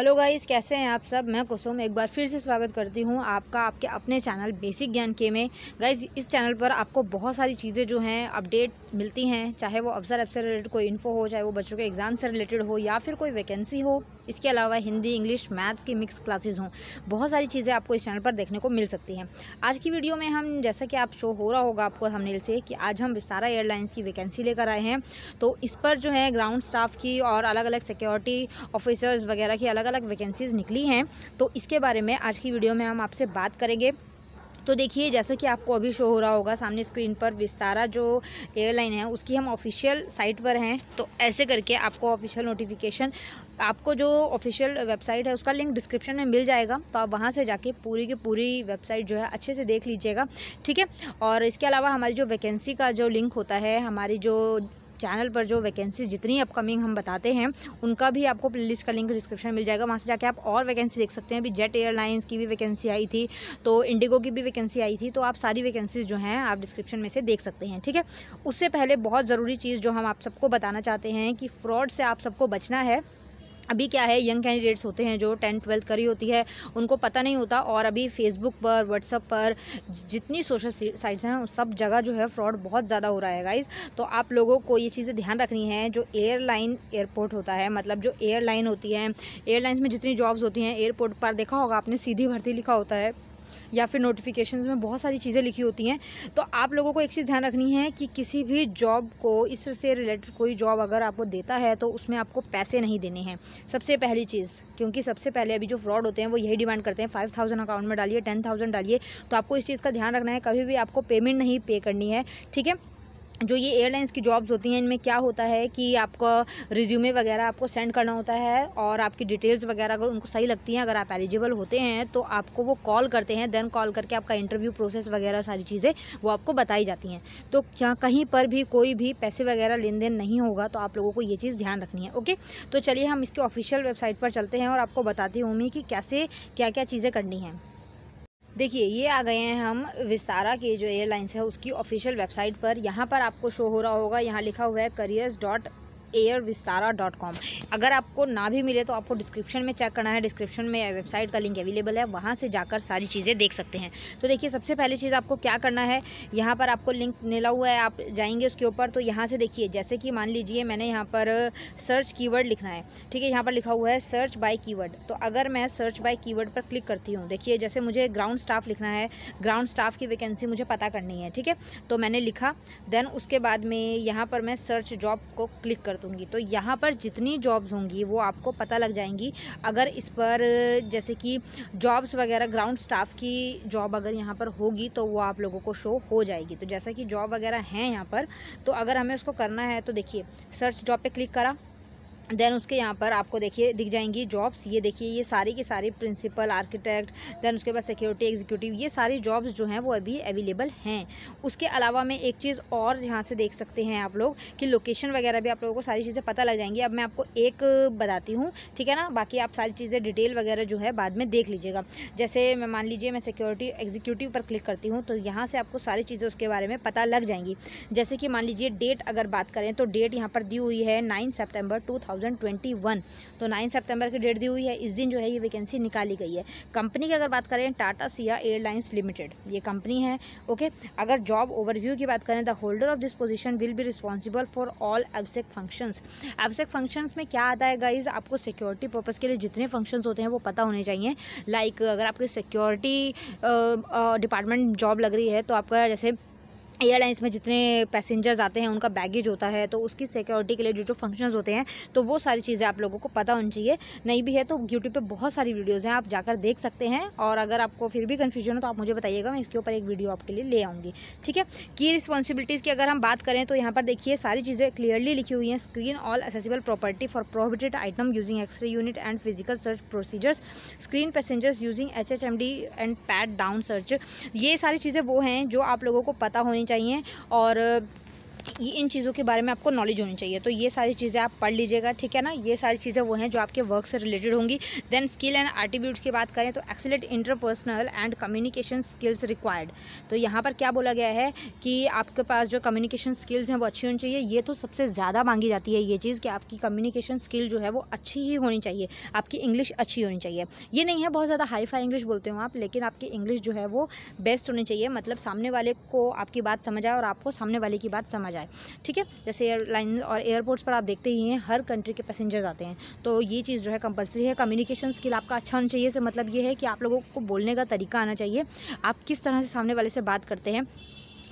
hello guys कैसे हैं आप सब मैं कुसुम एक बार फिर से स्वागत करती हूं आपका आपके अपने चैनल बेसिक ज्ञान के में गाइस इस चैनल पर आपको बहुत सारी चीज़ें जो हैं अपडेट मिलती हैं चाहे वो अफसर अफसर रिलेटेड कोई इन्फो हो चाहे वो बच्चों के एग्ज़ाम से रिलेटेड हो या फिर कोई वैकेंसी हो इसके अलावा हिंदी इंग्लिश मैथ्स की मिक्स क्लासेज हों बहुत सारी चीज़ें आपको इस चैनल पर देखने को मिल सकती हैं आज की वीडियो में हम जैसा कि आप शो हो रहा होगा आपको हमने से कि आज हम विस्तारा एयरलाइंस की वैकेंसी लेकर आए हैं तो इस पर जो है ग्राउंड स्टाफ की और अलग अलग सिक्योरिटी ऑफिसर्स वगैरह की अलग अलग वैकेंसीज़ निकली हैं तो इसके बारे में आज की वीडियो में हम आपसे बात करेंगे तो देखिए जैसे कि आपको अभी शो हो रहा होगा सामने स्क्रीन पर विस्तारा जो एयरलाइन है उसकी हम ऑफिशियल साइट पर हैं तो ऐसे करके आपको ऑफिशियल नोटिफिकेशन आपको जो ऑफिशियल वेबसाइट है उसका लिंक डिस्क्रिप्शन में मिल जाएगा तो आप वहाँ से जाके पूरी की पूरी वेबसाइट जो है अच्छे से देख लीजिएगा ठीक है और इसके अलावा हमारी जो वैकेंसी का जो लिंक होता है हमारी जो चैनल पर जो वैकेंसी जितनी अपकमिंग हम बताते हैं उनका भी आपको प्ले का लिंक डिस्क्रिप्शन मिल जाएगा वहाँ से जाके आप और वैकेंसी देख सकते हैं अभी जेट एयरलाइंस की भी वैकेंसी आई थी तो इंडिगो की भी वैकेंसी आई थी तो आप सारी वैकेंसीज जो हैं आप डिस्क्रिप्शन में से देख सकते हैं ठीक है उससे पहले बहुत ज़रूरी चीज़ जो हम आप सबको बताना चाहते हैं कि फ्रॉड से आप सबको बचना है अभी क्या है यंग कैंडिडेट्स होते हैं जो टेंथ ट्वेल्थ करी होती है उनको पता नहीं होता और अभी फेसबुक पर व्हाट्सअप पर जितनी सोशल साइट्स हैं सब जगह जो है फ्रॉड बहुत ज़्यादा हो रहा है गाइज तो आप लोगों को ये चीज़ें ध्यान रखनी है जो एयरलाइन एयरपोर्ट होता है मतलब जो एयरलाइन होती है एयरलाइंस में जितनी जॉब्स होती हैं एयरपोर्ट पर देखा होगा आपने सीधी भर्ती लिखा होता है या फिर नोटिफिकेशन में बहुत सारी चीज़ें लिखी होती हैं तो आप लोगों को एक चीज़ ध्यान रखनी है कि किसी भी जॉब को इससे रिलेटेड कोई जॉब अगर आपको देता है तो उसमें आपको पैसे नहीं देने हैं सबसे पहली चीज़ क्योंकि सबसे पहले अभी जो फ्रॉड होते हैं वो यही डिमांड करते हैं फाइव थाउजेंड अकाउंट में डालिए टेन थाउजेंड डालिए तो आपको इस चीज़ का ध्यान रखना है कभी भी आपको पेमेंट नहीं पे करनी है ठीक है जो ये एयरलाइंस की जॉब्स होती हैं इनमें क्या होता है कि आपका रिज्यूमे वगैरह आपको सेंड करना होता है और आपकी डिटेल्स वगैरह अगर उनको सही लगती हैं अगर आप एलिजिबल होते हैं तो आपको वो कॉल करते हैं देन कॉल करके आपका इंटरव्यू प्रोसेस वगैरह सारी चीज़ें वो आपको बताई जाती हैं तो क्या कहीं पर भी कोई भी पैसे वगैरह लेन देन नहीं होगा तो आप लोगों को ये चीज़ ध्यान रखनी है ओके तो चलिए हम इसके ऑफिशियल वेबसाइट पर चलते हैं और आपको बताती हूँ मैं कि कैसे क्या क्या चीज़ें करनी हैं देखिए ये आ गए हैं हम विस्तारा के जो एयरलाइंस है उसकी ऑफिशियल वेबसाइट पर यहाँ पर आपको शो हो रहा होगा यहाँ लिखा हुआ है careers dot air Vistara dot com अगर आपको ना भी मिले तो आपको डिस्क्रिप्शन में चेक करना है डिस्क्रिप्शन में वेबसाइट का लिंक अवेलेबल है वहाँ से जाकर सारी चीज़ें देख सकते हैं तो देखिए सबसे पहले चीज़ आपको क्या करना है यहाँ पर आपको लिंक मिला हुआ है आप जाएंगे उसके ऊपर तो यहाँ से देखिए जैसे कि मान लीजिए मैंने यहाँ पर सर्च कीवर्ड लिखना है ठीक है यहाँ पर लिखा हुआ है सर्च बाई कीवर्ड तो अगर मैं सर्च बाई कीवर्ड पर क्लिक करती हूँ देखिए जैसे मुझे ग्राउंड स्टाफ लिखना है ग्राउंड स्टाफ की वैकेंसी मुझे पता करनी है ठीक है तो मैंने लिखा देन उसके बाद में यहाँ पर मैं सर्च जॉब को क्लिक कर ज़रूरत होंगी तो यहाँ पर जितनी जॉब्स होंगी वो आपको पता लग जाएंगी अगर इस पर जैसे कि जॉब्स वगैरह ग्राउंड स्टाफ की जॉब अगर यहाँ पर होगी तो वो आप लोगों को शो हो जाएगी तो जैसा कि जॉब वगैरह हैं यहाँ पर तो अगर हमें उसको करना है तो देखिए सर्च जॉब पर क्लिक करा देन उसके यहाँ पर आपको देखिए दिख जाएंगी जॉब्स ये देखिए ये सारी की सारी प्रिंसिपल आर्किटेक्ट देन उसके बाद सिक्योरिटी एग्जीक्यूटिव ये सारी जॉब्स जो हैं वो अभी अवेलेबल हैं उसके अलावा मैं एक चीज़ और यहाँ से देख सकते हैं आप लोग कि लोकेशन वगैरह भी आप लोगों को सारी चीज़ें पता लग जाएंगी अब मैं आपको एक बताती हूँ ठीक है ना बाकी आप सारी चीज़ें डिटेल वगैरह जो है बाद में देख लीजिएगा जैसे मैं मान लीजिए मैं सिक्योरिटी एग्जीक्यूटिव पर क्लिक करती हूँ तो यहाँ से आपको सारी चीज़ें उसके बारे में पता लग जाएंगी जैसे कि मान लीजिए डेट अगर बात करें तो डेट यहाँ पर दी हुई है नाइन सेप्टेम्बर टू थाउजेंड 2021 तो 9 सितंबर की डेट दी हुई है इस दिन जो है ये वैकेंसी निकाली गई है कंपनी की अगर बात करें टाटा सिया एयरलाइंस लिमिटेड ये कंपनी है ओके अगर जॉब ओवरव्यू की बात करें the holder of this position will be responsible for all AvSec functions AvSec functions में क्या आता है गाइज आपको सिक्योरिटी पर्पज़ के लिए जितने फंक्शंस होते हैं वो पता होने चाहिए लाइक like, अगर आपकी सिक्योरिटी डिपार्टमेंट जॉब लग रही है तो आपका जैसे एयरलाइंस में जितने पैसेंजर्स आते हैं उनका बैगेज होता है तो उसकी सिक्योरिटी के लिए जो जो फंक्शंस होते हैं तो वो सारी चीज़ें आप लोगों को पता होनी चाहिए नहीं भी है तो यूट्यूब पे बहुत सारी वीडियोज़ हैं आप जाकर देख सकते हैं और अगर आपको फिर भी कन्फ्यूजन हो तो आप मुझे बताइएगा मैं इसके ऊपर एक वीडियो आपके लिए ले आऊँगी ठीक है की रिस्पॉन्सिबिलिटीज़ की अगर हम बात करें तो यहाँ पर देखिए सारी चीज़ें क्लियरली लिखी हुई हैं screen all accessible property for prohibited item using X ray unit and physical search procedures screen passengers using H and pat down search ये सारी चीज़ें वो हैं जो आप लोगों को पता होनी चाहिए और इन चीज़ों के बारे में आपको नॉलेज होनी चाहिए तो ये सारी चीज़ें आप पढ़ लीजिएगा ठीक है ना ये सारी चीज़ें वो हैं जो आपके वर्क से रिलेटेड होंगी देन स्किल एंड आर्टिब्यूट्स की बात करें तो excellent interpersonal and communication skills required तो यहाँ पर क्या बोला गया है कि आपके पास जो कम्युनिकेशन स्किल्स हैं वो अच्छी होनी चाहिए ये तो सबसे ज़्यादा मांगी जाती है ये चीज़ कि आपकी कम्युनिकेशन स्किल जो है वो अच्छी ही होनी चाहिए आपकी इंग्लिश अच्छी होनी चाहिए ये नहीं है बहुत ज़्यादा हाई फाई इंग्लिश बोलते हो आप लेकिन आपकी इंग्लिश जो है वो बेस्ट होनी चाहिए मतलब सामने वाले को आपकी बात समझ आए और आपको सामने वाले की बात समझ आए जाए ठीक है जैसे एयरलाइन और एयरपोर्ट्स पर आप देखते ही हैं हर कंट्री के पैसेंजर्स आते हैं तो ये चीज़ जो है कंपलसरी है कम्युनिकेशन स्किल आपका अच्छा होना चाहिए से मतलब ये है कि आप लोगों को बोलने का तरीका आना चाहिए आप किस तरह से सामने वाले से बात करते हैं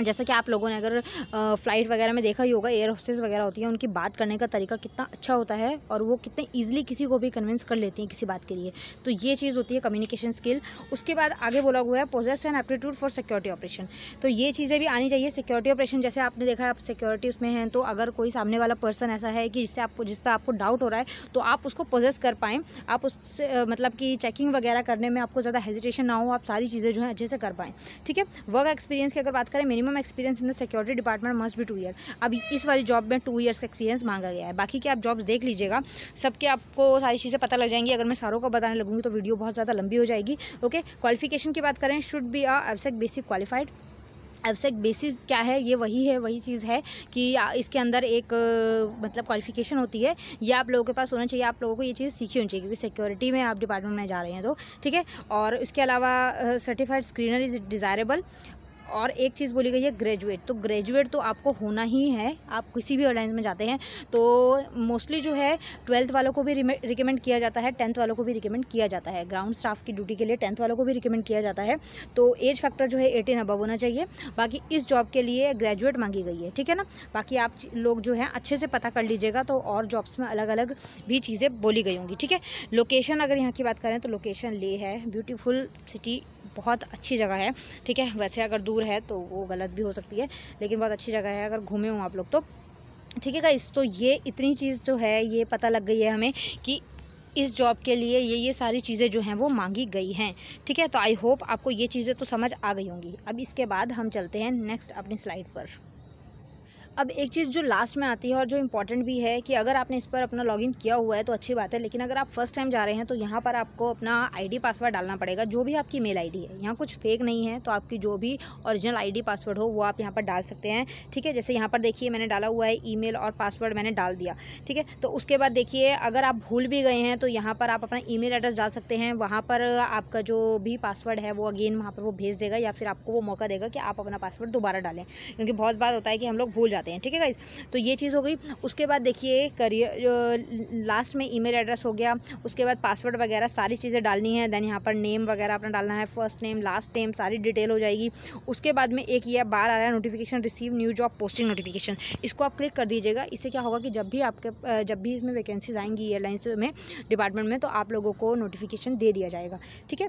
जैसा कि आप लोगों ने अगर फ़्लाइट वगैरह में देखा ही होगा एयर होस्टेस वगैरह होती है उनकी बात करने का तरीका कितना अच्छा होता है और वो कितने ईजिली किसी को भी कन्विंस कर लेती हैं किसी बात के लिए तो ये चीज़ होती है कम्युनिकेशन स्किल उसके बाद आगे बोला हुआ है possess and aptitude for security operation तो ये चीज़ें भी आनी चाहिए सिक्योरिटी ऑपरेशन जैसे आपने देखा है आप सिक्योरिटी उसमें हैं तो अगर कोई सामने वाला पर्सन ऐसा है कि जिससे आपको जिस पर आपको डाउट हो रहा है तो आप उसको पोजेस कर पाएँ आप उससे मतलब कि चेकिंग वगैरह करने में आपको ज़्यादा हेजिटेशन ना हो आप सारी चीज़ें जो है अच्छे से कर पाएँ ठीक है वर्क एक्सपीरियंस की अगर बात करें minimum minimum experience in the security department must be two year अब इस वाली जॉब में टू ईयर्स का एक्सपीरियंस मांगा गया है बाकी के आप जॉब्स देख लीजिएगा सबके आपको सारी चीज़ें पता लग जाएंगी अगर मैं सारों को बताने लगूंगी तो वीडियो बहुत ज़्यादा लंबी हो जाएगी ओके क्वालिफिकेशन की बात करें should be AvSec basic qualified AvSec basis क्या है ये वही है वही चीज़ है कि इसके अंदर एक मतलब क्वालिफिकेशन होती है ये आप लोगों के पास होना चाहिए आप लोगों को ये चीज़ सीखी होनी चाहिए क्योंकि सिक्योरिटी में आप डिपार्टमेंट में जा रहे हैं तो ठीक है और इसके अलावा सर्टिफाइड स्क्रीनर इज़ डिज़ायरेबल और एक चीज़ बोली गई है ग्रेजुएट तो ग्रेजुएट तो आपको होना ही है आप किसी भी अलाइंस में जाते हैं तो मोस्टली जो है ट्वेल्थ वालों को भी रिकमेंड किया जाता है टेंथ वालों को भी रिकमेंड किया जाता है ग्राउंड स्टाफ की ड्यूटी के लिए टेंथ वालों को भी रिकमेंड किया जाता है तो एज फैक्टर जो है एटीन अबव होना चाहिए बाकी इस जॉब के लिए ग्रेजुएट मांगी गई है ठीक है ना बाकी आप लोग जो है अच्छे से पता कर लीजिएगा तो और जॉब्स में अलग अलग भी चीज़ें बोली गई होंगी ठीक है लोकेशन अगर यहाँ की बात करें तो लोकेशन ले है ब्यूटीफुल सिटी बहुत अच्छी जगह है ठीक है वैसे अगर दूर है तो वो गलत भी हो सकती है लेकिन बहुत अच्छी जगह है अगर घूमे हों आप लोग तो ठीक है इस तो ये इतनी चीज़ जो तो है ये पता लग गई है हमें कि इस जॉब के लिए ये ये सारी चीज़ें जो हैं वो मांगी गई हैं ठीक है तो आई होप आपको ये चीज़ें तो समझ आ गई होंगी अब इसके बाद हम चलते हैं नेक्स्ट अपनी स्लाइड पर अब एक चीज़ जो लास्ट में आती है और जो इम्पॉर्टेंट भी है कि अगर आपने इस पर अपना लॉगिन किया हुआ है तो अच्छी बात है लेकिन अगर आप फर्स्ट टाइम जा रहे हैं तो यहाँ पर आपको अपना आईडी पासवर्ड डालना पड़ेगा जो भी आपकी मेल आईडी है यहाँ कुछ फेक नहीं है तो आपकी जो भी ओरिजिनल आई पासवर्ड हो वो आप यहाँ पर डाल सकते हैं ठीक है जैसे यहाँ पर देखिए मैंने डाला हुआ है ई और पासवर्ड मैंने डाल दिया ठीक है तो उसके बाद देखिए अगर आप भूल भी गए हैं तो यहाँ पर आप अपना ई एड्रेस डाल सकते हैं वहाँ पर आपका जो भी पासवर्ड है वो अगेन वहाँ पर वो भेज देगा या फिर आपको वो मौका देगा कि आप अपना पासवर्ड दोबारा डालें क्योंकि बहुत बार होता है कि हम लोग भूल जाते हैं जाते हैं ठीक है गाइज तो ये चीज़ हो गई उसके बाद देखिए करियर लास्ट में ईमेल एड्रेस हो गया उसके बाद पासवर्ड वगैरह सारी चीज़ें डालनी है देन यहाँ पर नेम वगैरह अपना डालना है फर्स्ट नेम लास्ट नेम सारी डिटेल हो जाएगी उसके बाद में एक ये बार आ रहा है notification receive new job posting notification इसको आप क्लिक कर दीजिएगा इससे क्या होगा कि जब भी आपके जब भी इसमें वैकेंसीज आएंगी एयरलाइंस में डिपार्टमेंट में तो आप लोगों को नोटिफिकेशन दे दिया जाएगा ठीक है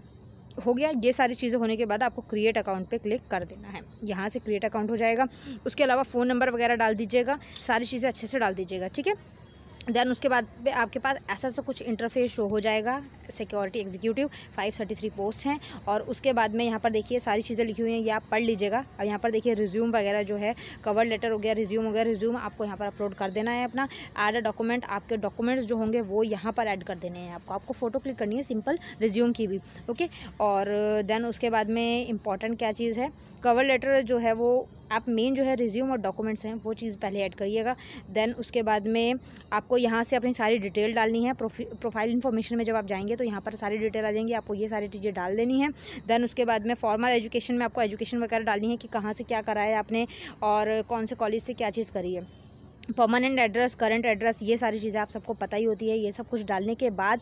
हो गया ये सारी चीज़ें होने के बाद आपको क्रिएट अकाउंट पे क्लिक कर देना है यहाँ से क्रिएट अकाउंट हो जाएगा उसके अलावा फ़ोन नंबर वगैरह डाल दीजिएगा सारी चीज़ें अच्छे से डाल दीजिएगा ठीक है देन उसके बाद आपके पास ऐसा सा तो कुछ इंटरफेस शो हो जाएगा सिक्योरिटी एग्जीक्यूटिव 533 पोस्ट हैं और उसके बाद में यहाँ पर देखिए सारी चीज़ें लिखी हुई हैं ये आप पढ़ लीजिएगा और यहाँ पर देखिए रिज्यूम वगैरह जो है कवर लेटर हो गया रिज्यूम हो गया रिज्यूम आपको यहाँ पर अपलोड कर देना है अपना एड अ डॉक्यूमेंट आपके डॉक्यूमेंट्स जो होंगे वो यहाँ पर ऐड कर देने हैं आपको आपको फ़ोटो क्लिक करनी है सिंपल रिज्यूम की भी ओके और देन उसके बाद में इंपॉर्टेंट क्या चीज़ है कवर लेटर जो है वो आप मेन जो है रिज्यूम और डॉक्यूमेंट्स हैं वो चीज़ पहले ऐड करिएगा देन उसके बाद में आपको यहाँ से अपनी सारी डिटेल डालनी है प्रोफाइल इन्फॉर्मेशन में जब आप जाएंगे तो यहाँ पर सारी डिटेल आ जाएंगी आपको ये सारी चीज़ें डाल देनी है देन उसके बाद में फॉर्मल एजुकेशन में आपको एजुकेशन वगैरह डालनी है कि कहाँ से क्या कराया आपने और कौन से कॉलेज से क्या चीज़ करी है परमानेंट एड्रेस करंट एड्रेस ये सारी चीज़ें आप सबको पता ही होती है ये सब कुछ डालने के बाद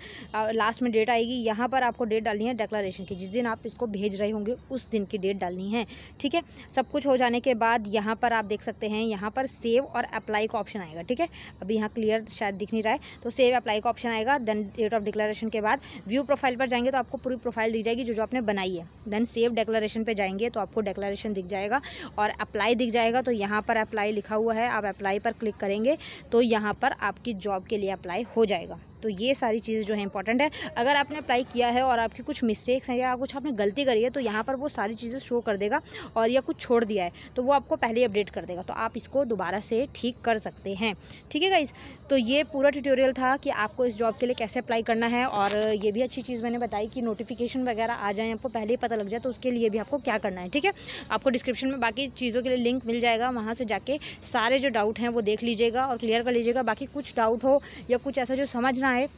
लास्ट में डेट आएगी यहाँ पर आपको डेट डालनी है डेक्लारेशन की जिस दिन आप इसको भेज रहे होंगे उस दिन की डेट डालनी है ठीक है सब कुछ हो जाने के बाद यहाँ पर आप देख सकते हैं यहाँ पर सेव और अप्लाई का ऑप्शन आएगा ठीक है अभी यहाँ क्लियर शायद दिख नहीं रहा है तो सेव अप्लाई का ऑप्शन आएगा देन डेट ऑफ डिक्लेरेशन के बाद व्यू प्रोफाइल पर जाएंगे तो आपको पूरी प्रोफाइल दिख जाएगी जो जो आपने बनाई है देन सेव डेक्लेरेशन पर जाएंगे तो आपको डेक्लेरेशन दिख जाएगा और अप्लाई दिख जाएगा तो यहाँ पर अप्लाई लिखा हुआ है आप अप्लाई पर क्लिक करेंगे तो यहाँ पर आपकी जॉब के लिए अप्लाई हो जाएगा तो ये सारी चीज़ें जो है इंपॉर्टेंट है अगर आपने अप्लाई किया है और आपकी कुछ मिस्टेक्स हैं या कुछ आपने गलती करी है तो यहाँ पर वो सारी चीज़ें शो कर देगा और या कुछ छोड़ दिया है तो वो आपको पहले अपडेट कर देगा तो आप इसको दोबारा से ठीक कर सकते हैं ठीक है गाइज तो ये पूरा ट्यूटोरियल था कि आपको इस जॉब के लिए कैसे अप्लाई करना है और ये भी अच्छी चीज़ मैंने बताई कि नोटिफिकेशन वगैरह आ जाए आपको पहले ही पता लग जाए तो उसके लिए भी आपको क्या करना है ठीक है आपको डिस्क्रिप्शन में बाकी चीज़ों के लिए लिंक मिल जाएगा वहाँ से जाके सारे जो डाउट हैं वो देख लीजिएगा और क्लियर कर लीजिएगा बाकी कुछ डाउट हो या कुछ ऐसा जो समझ try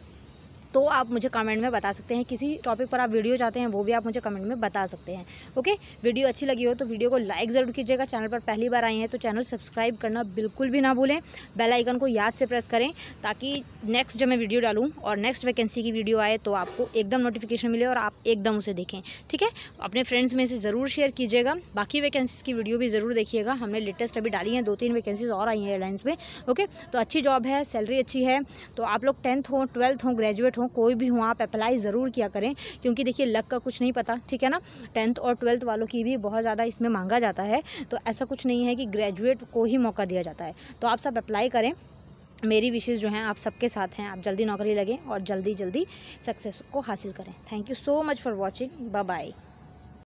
तो आप मुझे कमेंट में बता सकते हैं किसी टॉपिक पर आप वीडियो चाहते हैं वो भी आप मुझे कमेंट में बता सकते हैं ओके वीडियो अच्छी लगी हो तो वीडियो को लाइक ज़रूर कीजिएगा चैनल पर पहली बार आई हैं तो चैनल सब्सक्राइब करना बिल्कुल भी ना भूलें बेलाइकन को याद से प्रेस करें ताकि नेक्स्ट जब मैं वीडियो डालूँ और नेक्स्ट वैकेंसी की वीडियो आए तो आपको एकदम नोटिफिकेशन मिले और आप एकदम उसे देखें ठीक है अपने फ्रेंड्स में से ज़रूर शेयर कीजिएगा बाकी वैकेंसीज़ की वीडियो भी ज़रूर देखिएगा हमने लेटेस्ट अभी डाली हैं दो तीन वैकेंसीज़ और आई हैं एयरलाइंस में ओके तो अच्छी जॉब है सैलरी अच्छी है तो आप लोग टेंथ हो ट्वेल्थ हो ग्रेजुएट हो कोई भी हो आप अप्लाई ज़रूर किया करें क्योंकि देखिए लक का कुछ नहीं पता ठीक है ना टेंथ और ट्वेल्थ वालों की भी बहुत ज़्यादा इसमें मांगा जाता है तो ऐसा कुछ नहीं है कि ग्रेजुएट को ही मौका दिया जाता है तो आप सब अप्लाई करें मेरी विशेष जो हैं आप सबके साथ हैं आप जल्दी नौकरी लगें और जल्दी जल्दी सक्सेस को हासिल करें thank you so much for watching bye bye